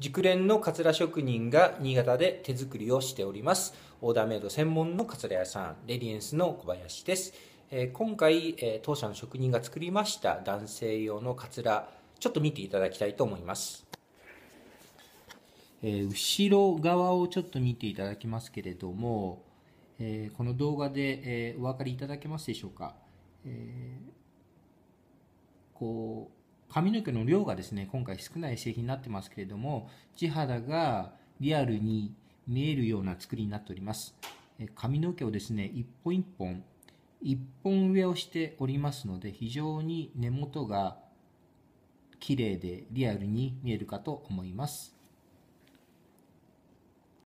熟練のかつら職人が新潟で手作りをしておりますオーダーメイド専門のかつら屋さんレディエンスの小林です、えー、今回、えー、当社の職人が作りました男性用のかつらちょっと見ていただきたいと思います、えー、後ろ側をちょっと見ていただきますけれども、えー、この動画で、えー、お分かりいただけますでしょうか、えー、こう髪の毛の量がですね、今回少ない製品になってますけれども、地肌がリアルに見えるような作りになっております。髪の毛をですね、一本一本、一本上をしておりますので、非常に根元が綺麗でリアルに見えるかと思います。